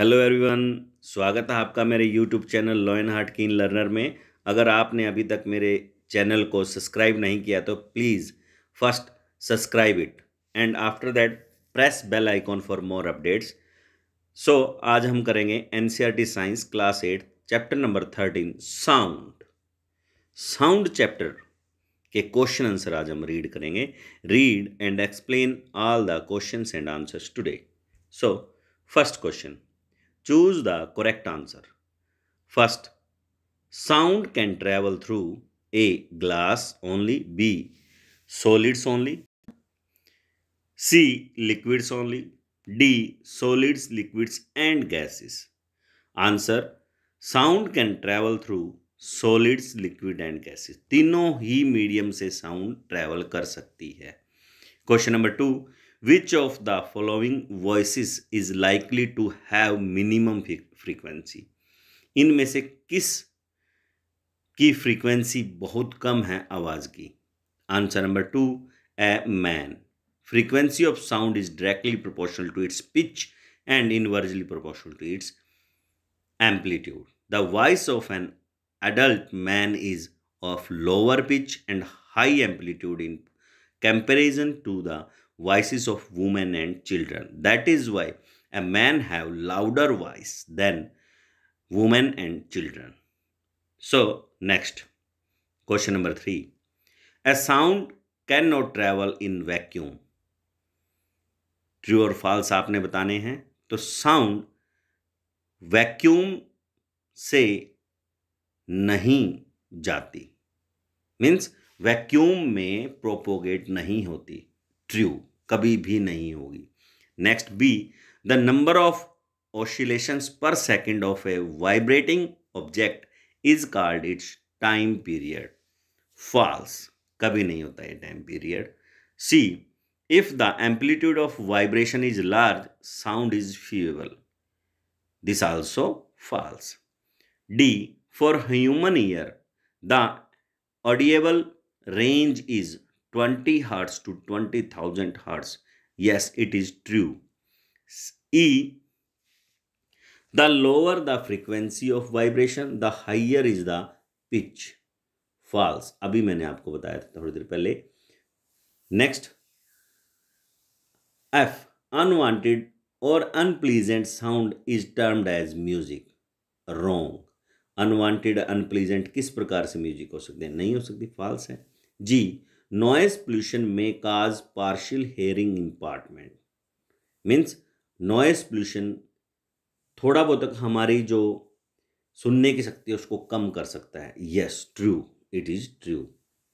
Hello everyone स्वागत है आपका मेरे यूट्यूब चैनल लॉयन हार्ट की लर्नर में अगर आपने अभी तक मेरे चैनल को सब्सक्राइब नहीं किया तो please first subscribe it and after that press bell icon for more updates so आज हम करेंगे an e science class eight chapter number thirteen sound sound chapter के क्वेश्चन आंसर आज हम रीड करेंगे read and explain all the question and answers today so first question choose the correct answer first sound can travel through A glass only B solids only C liquids only D solids liquids and gases answer sound can travel through solids liquid and gases तीनों ही medium से sound travel कर सकती है question number two which of the following voices is likely to have minimum frequency In से किस की frequency बहुत कम है आवाज़ की number two a man. frequency of sound is directly proportional to its pitch and inversely proportional to its amplitude. The voice of an adult man is of lower pitch and high amplitude in comparison to the voices of women and children. That is why a man have louder voice than women and children. So next question number 3 A sound cannot travel in vacuum. true or false aapne batane hain to sound vacuum se nahi jati means vacuum में propagate नहीं होती true कभी भी नहीं होगी next B the number of oscillation per second of a vibrating object is called its time period false कभी नहीं होता है time period C if the amplitude of vibration is large sound is feeble this also false D for human ear the audible range is 20 hertz to 20,000 hertz. Yes, it is true. E, the lower the frequency of vibration, the higher is the pitch. False अभी मैंने आपको बताया था थोड़ी देर पहले next F unwanted और unpleasant sound is termed as music wrong unwanted unpleasant किस प्रकार से म्यूजिक हो सकते हैं नहीं हो सकती फॉल्स है जी noise पोल्यूशन में cause partial hearing impairment means noise pollution थोड़ा बहुत तक हमारी जो सुनने की शक्ति है उसको कम कर सकता है yes true it is true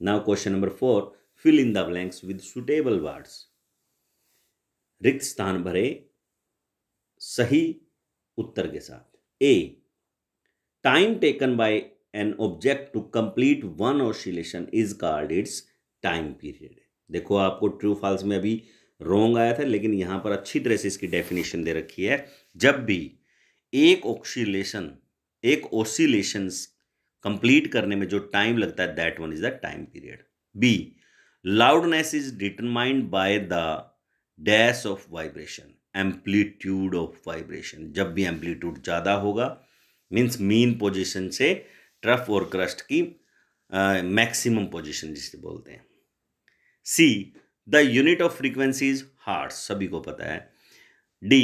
now question number four fill in the blanks with suitable words रिक्त स्थान भरे सही उत्तर के साथ A time taken by an object to complete one oscillation is called its time period है देखो आपको ट्रू फॉल्स में अभी रोंग आया था लेकिन यहाँ पर अच्छी तरह से इसकी डेफिनेशन दे रखी है जब भी एक ऑक्सीलेशन एक ओसीलेशन कंप्लीट करने में जो टाइम लगता है that one is the time period B loudness is determined by the dash of vibration amplitude of vibration जब भी एम्पलीट्यूड ज़्यादा होगा मीन्स मीन पोजीशन से ट्रफ और क्रस्ट की मैक्सिमम पोजीशन जिसे बोलते हैं C the unit of frequencies hertz सभी को पता है D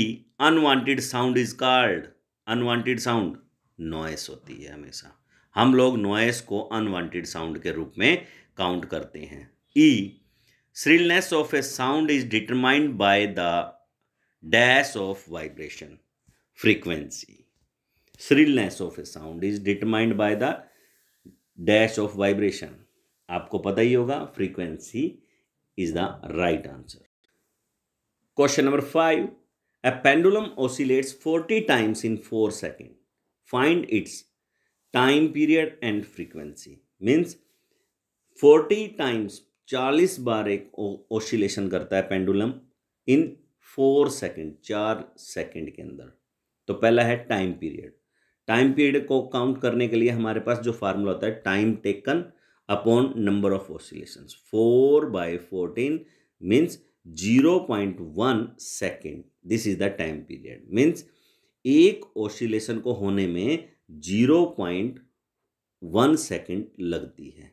unwanted sound is called unwanted sound noise होती है हमेशा हम लोग नॉइस को अनवांटेड साउंड के रूप में काउंट करते हैं E shrillness of a sound is determined by the dash of vibration frequency shrillness of a sound is determined by the dash of vibration आपको पता ही होगा frequency is the right answer. Question number 5. A pendulum oscillates 40 times in 4 seconds. Find its time period and frequency. Means 40 times 40 बार एक oscillation करता है pendulum in four second चार सेकंड के अंदर तो पहला है टाइम पीरियड टाइम पीरियड को काउंट करने के लिए हमारे पास जो फार्मूला होता है time taken upon number of oscillation four by fourteen means zero point one second this is the time period means एक ओसिलेशन को होने में जीरो पॉइंट वन सेकेंड लगती है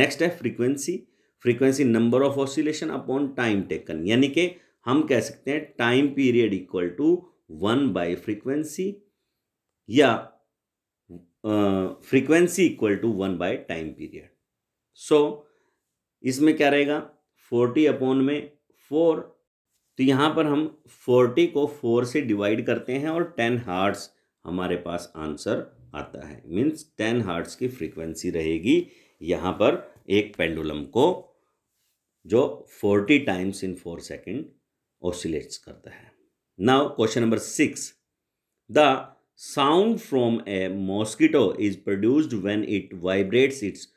नेक्स्ट है frequency frequency number of oscillation upon time taken यानी कि हम कह सकते हैं time period equal to one by frequency या frequency equal to one by time period so इसमें क्या रहेगा फोर्टी अपॉन में फोर तो यहाँ पर हम फोर्टी को फोर से डिवाइड करते हैं और टेन हार्ट्स हमारे पास आंसर आता है मीन्स टेन हार्ट्स की फ्रीक्वेंसी रहेगी यहाँ पर एक पेंडुलम को जो forty times in four second oscillates करता है now question number six the sound from a mosquito is produced when it vibrates its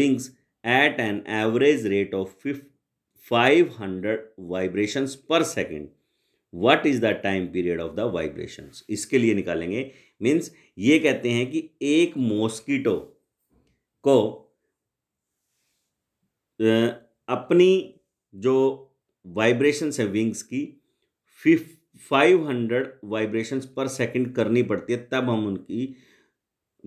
wings average rate of fif five hundred vibration per second what is the time period of the vibration इसके लिए निकालेंगे means ये कहते हैं कि एक mosquito को अपनी जो वाइब्रेशंस है विंग्स की fif five hundred vibration per second करनी पड़ती है तब हम उनकी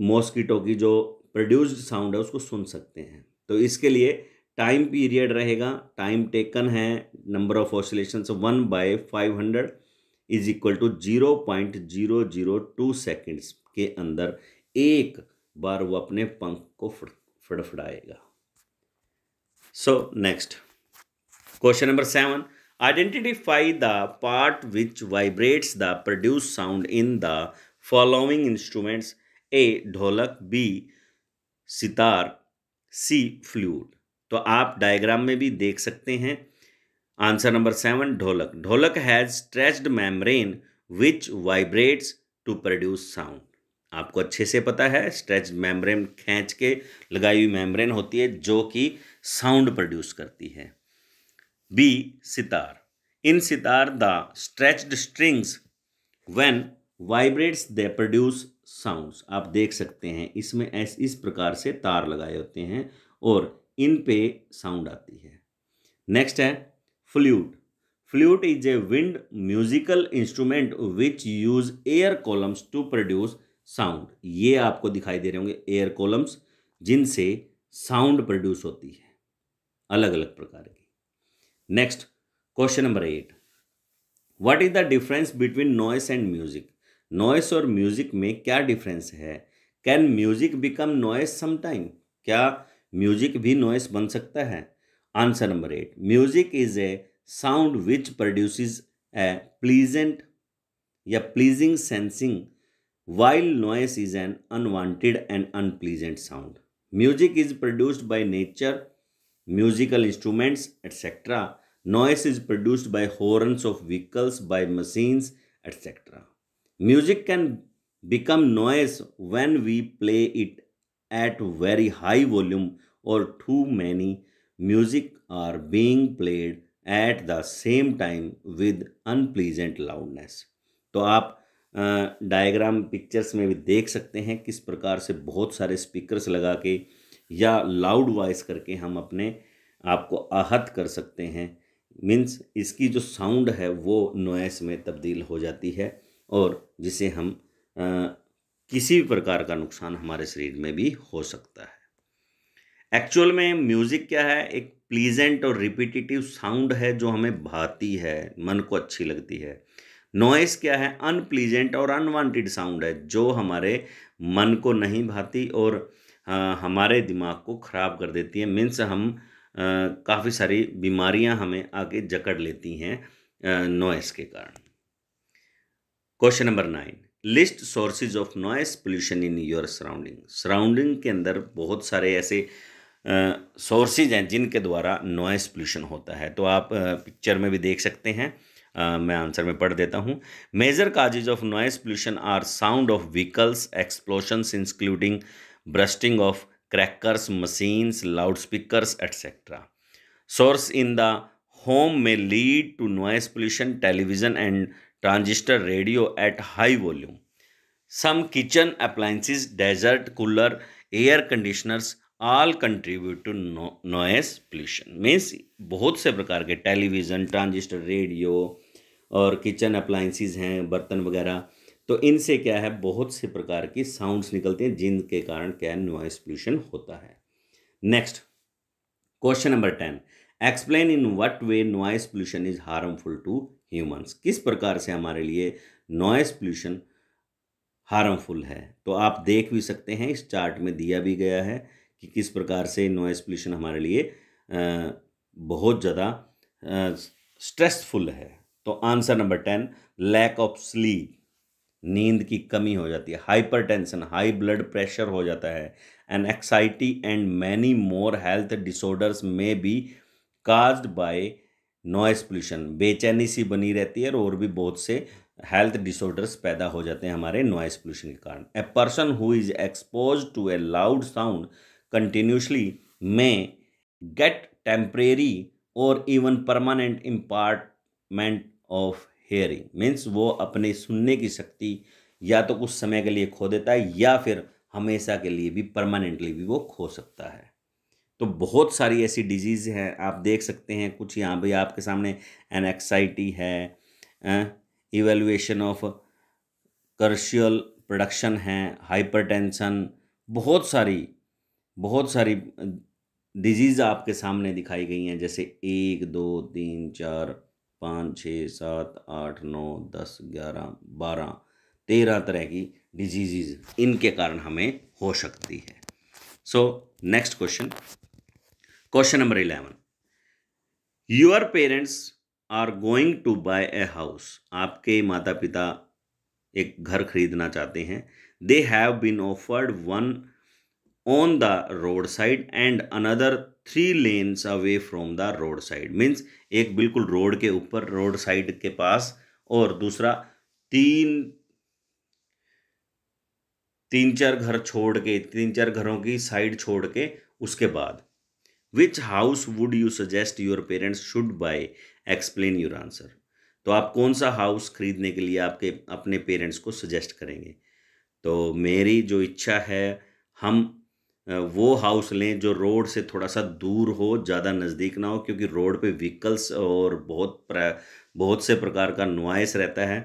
मॉस्किटो की जो प्रोड्यूस्ड साउंड है उसको सुन सकते हैं तो इसके लिए टाइम पीरियड रहेगा टाइम टेकन है number of oscillation one by five hundred is equal to zero point zero zero two seconds के अंदर एक बार वो अपने पंख को फड़फड़ाएगा so next question number seven identify the part which vibrates the produce sound in the following instruments A dholak B sitar C fluid तो आप डायग्राम में भी देख सकते हैं answer number seven dholak dholak has stretched membrane which vibrates to produce sound आपको अच्छे से पता है स्ट्रेच मेम्ब्रेन खींच के लगाई हुई मेम्ब्रेन होती है जो कि साउंड प्रोड्यूस करती है B sitar in sitar the stretched strings when vibrates they produce sounds आप देख सकते हैं इसमें ऐस इस प्रकार से तार लगाए होते हैं और इन पे साउंड आती है नेक्स्ट है flute flute is a wind musical instrument which use air columns to produce sound ये आपको दिखाई दे रहे होंगे एयर कॉलम्स जिनसे साउंड प्रोड्यूस होती है अलग अलग प्रकार की next question number eight what is the difference between noise and music noise और म्यूज़िक में क्या डिफरेंस है can music become noise sometime क्या म्यूज़िक भी नॉइस बन सकता है answer number eight music is a sound which produce a pleasant या pleasing sensing while noise is an unwanted and unpleasant sound music is produced by nature musical instruments etcetera noise is produced by horns of vehicles by machines etcetera music can become noise when we play it at very high volume और too many music are being played at the same time with unpleasant loudness तो आप diagram pictures में भी देख सकते हैं किस प्रकार से बहुत सारे स्पीकर्स लगा के या लाउड वॉइस करके हम अपने आप को आहत कर सकते हैं मीन्स इसकी जो साउंड है वो नोएस में तब्दील हो जाती है और जिसे हम आ, किसी भी प्रकार का नुकसान हमारे शरीर में भी हो सकता है एक्चुअल में म्यूज़िक क्या है एक प्लीजेंट और रिपीटिटिव साउंड है जो हमें भाती है मन को अच्छी लगती है नॉइस क्या है अनप्लीजेंट और अनवांटेड साउंड है जो हमारे मन को नहीं भाती और आ, हमारे दिमाग को ख़राब कर देती है मीन्स हम काफ़ी सारी बीमारियां हमें आके जकड़ लेती हैं नॉइस के कारण question number nine list sources of noise pollution in your surrounding surrounding के अंदर बहुत सारे ऐसे सोर्सेज हैं जिनके द्वारा नॉइस पोल्यूशन होता है तो आप पिक्चर में भी देख सकते हैं मैं आंसर में पढ़ देता हूँ major causes of noise pollution are sound of vehicles explosions including bursting of crackers machines loud speaker etcetera source in the home may lead to noise pollution television and transistor radio at high volume some kitchen appliances desert cooler air conditioners all contribute to no, pollution means बहुत से प्रकार के television transistor radio और kitchen appliances हैं बर्तन वगैरह तो इनसे क्या है बहुत से प्रकार की साउंड्स निकलते हैं जिनके कारण क्या है नॉइस पोल्यूशन होता है next question number ten explain in what way noise pollution is harmful to humans किस प्रकार से हमारे लिए नॉइस पोल्यूशन हार्मफुल है तो आप देख भी सकते हैं इस चार्ट में दिया भी गया है कि किस प्रकार से नॉइस पोल्यूशन हमारे लिए बहुत ज़्यादा स्ट्रेसफुल है तो answer number ten lack of sleep नींद की कमी हो जाती है hypertension high blood pressure हो जाता है and anxiety and many more health disorders may be caused by noise pollution बेचैनी सी बनी रहती है और भी बहुत से हेल्थ डिसऑर्डर्स पैदा हो जाते हैं हमारे नॉइस पोल्यूशन के कारण a person who is expose to a loud sound continuously may get temporary और even permanent impairment of hearing means वो अपने सुनने की शक्ति या तो कुछ समय के लिए खो देता है या फिर हमेशा के लिए भी परमानेंटली भी वो खो सकता है तो बहुत सारी ऐसी डिजीज़ हैं आप देख सकते हैं कुछ यहाँ भी आपके सामने एनएक्साइटी है इवेल्युएशन ऑफ कर्शियल प्रोडक्शन है हाइपरटेंशन बहुत सारी बहुत सारी डिजीज़ आपके सामने दिखाई गई हैं जैसे एक दो तीन चार पाँच छः सात आठ नौ दस ग्यारह बारह तेरह तरह की डिजीज़ इनके कारण हमें हो सकती है so next question question number eleven your parents are going to buy a house आपके माता पिता एक घर खरीदना चाहते हैं they have been offered one on the road side and another three lanes away from the road side means एक बिल्कुल रोड के ऊपर रोड साइड के पास और दूसरा तीन तीन चार घर छोड़ के तीन चार घरों की साइड छोड़ के उसके बाद which house would you suggest your parents should buy explain your answer तो आप कौन सा हाउस खरीदने के लिए आपके अपने पेरेंट्स को सजेस्ट करेंगे तो मेरी जो इच्छा है हम वो हाउस लें जो रोड से थोड़ा सा दूर हो ज़्यादा नज़दीक ना हो क्योंकि रोड पे व्हीकल्स और बहुत बहुत से प्रकार का नॉइस रहता है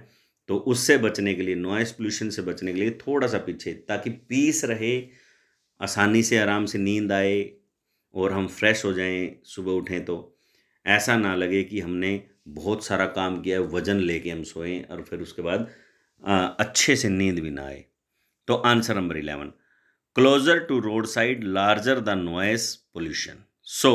तो उससे बचने के लिए नॉइस पोल्यूशन से बचने के लिए थोड़ा सा पीछे ताकि पीस रहे आसानी से आराम से नींद आए और हम फ्रेश हो जाएं सुबह उठें तो ऐसा ना लगे कि हमने बहुत सारा काम किया है वज़न लेके हम सोएं और फिर उसके बाद आ, अच्छे से नींद भी ना आए तो answer number eleven closer to road side larger the noise pollution so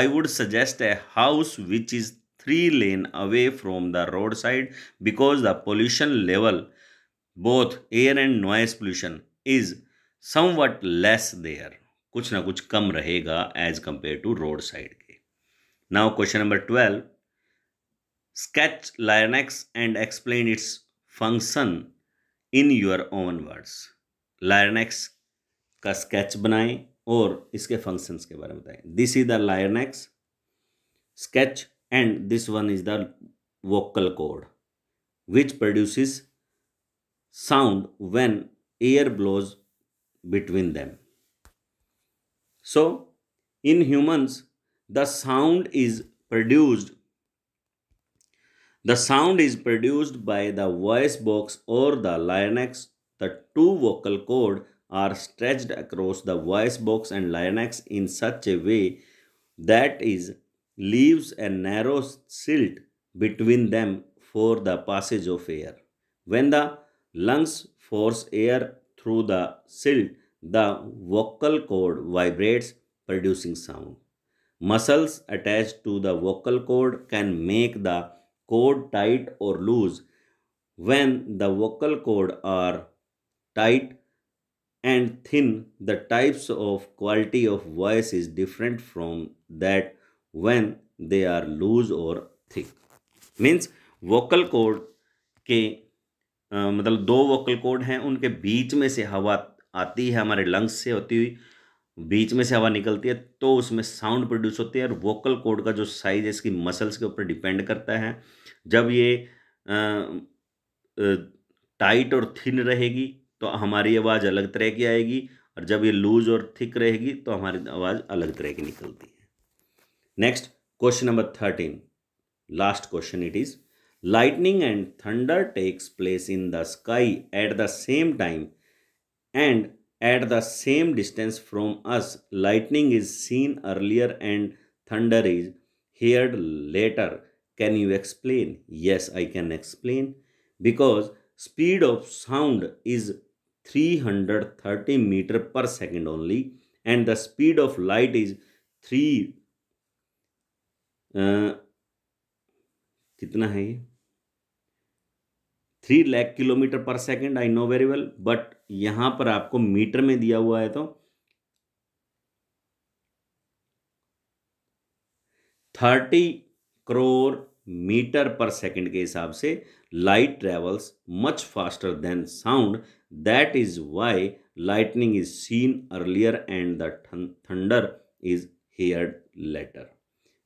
I would suggest a house which is three away from the road side because the pollution level both air and noise pollution is somewhat less there कुछ ना कुछ कम रहेगा as compare to road side के now question number twelve sketch larynx and explain its function in your own words larynx का sketch बनाएं और इसके फंक्शंस के बारे में बताएं this is the larynx sketch and this one is the vocal cord which produces sound when air blows between them So, in humans, the sound is produced the sound is produced by the voice box or the larynx. The two vocal cords are stretched across the voice box and larynx in such a way that is leaves a narrow silt between them for the passage of air. When the lungs force air through the silt, The vocal cord vibrates, producing sound. Muscles attached to the vocal cord can make the cord tight or loose. When the vocal cord are tight and thin, the types of quality of voice is different from that when they are loose or thick. Means vocal cord के आ, मतलब दो vocal cord हैं उनके बीच में से हवा आती है हमारे लंग्स से होती हुई बीच में से हवा निकलती है तो उसमें साउंड प्रोड्यूस होती है और वोकल कोड का जो साइज है इसकी मसल्स के ऊपर डिपेंड करता है जब ये टाइट और थिन रहेगी तो हमारी आवाज़ अलग तरह की आएगी और जब ये लूज और थिक रहेगी तो हमारी आवाज़ अलग तरह की निकलती है next question number thirteen last question it is lightning and thunder takes place in the sky at the same time and at the same distance from us. Lightning is seen earlier and thunder is heard later. Can you explain? Yes, I can explain. Because speed of sound is 330 meter per second only and the speed of light is 3 uh, 3 lakh kilometer per second i know very well but यहां पर आपको metre में दिया हुआ है तो thirty crore meter पर second के हिसाब से light travels much faster than sound that is why lightning is seen earlier and the thunder is heard later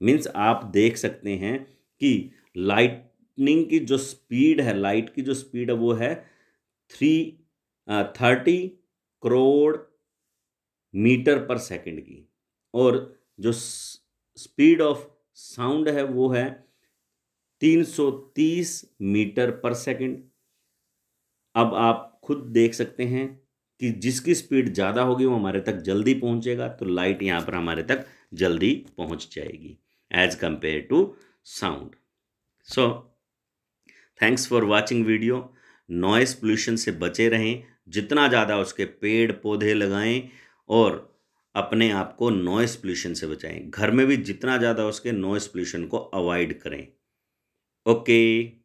means आप देख सकते हैं कि लाइटनिंग की जो स्पीड है लाइट की जो स्पीड है वो है थ्री थर्टी करोड़ मीटर पर सेकंड की और जो स्पीड ऑफ साउंड है वो है 330 मीटर पर सेकंड अब आप खुद देख सकते हैं कि जिसकी स्पीड ज़्यादा होगी वो हमारे तक जल्दी पहुंचेगा तो लाइट यहाँ पर हमारे तक जल्दी पहुंच जाएगी as compare to sound so thanks for watching video noise pollution से बचे रहें जितना ज़्यादा उसके पेड़ पौधे लगाएं और अपने आप को नॉइस पोल्यूशन से बचाएं घर में भी जितना ज़्यादा उसके नॉइस पोल्यूशन को अवॉइड करें ओके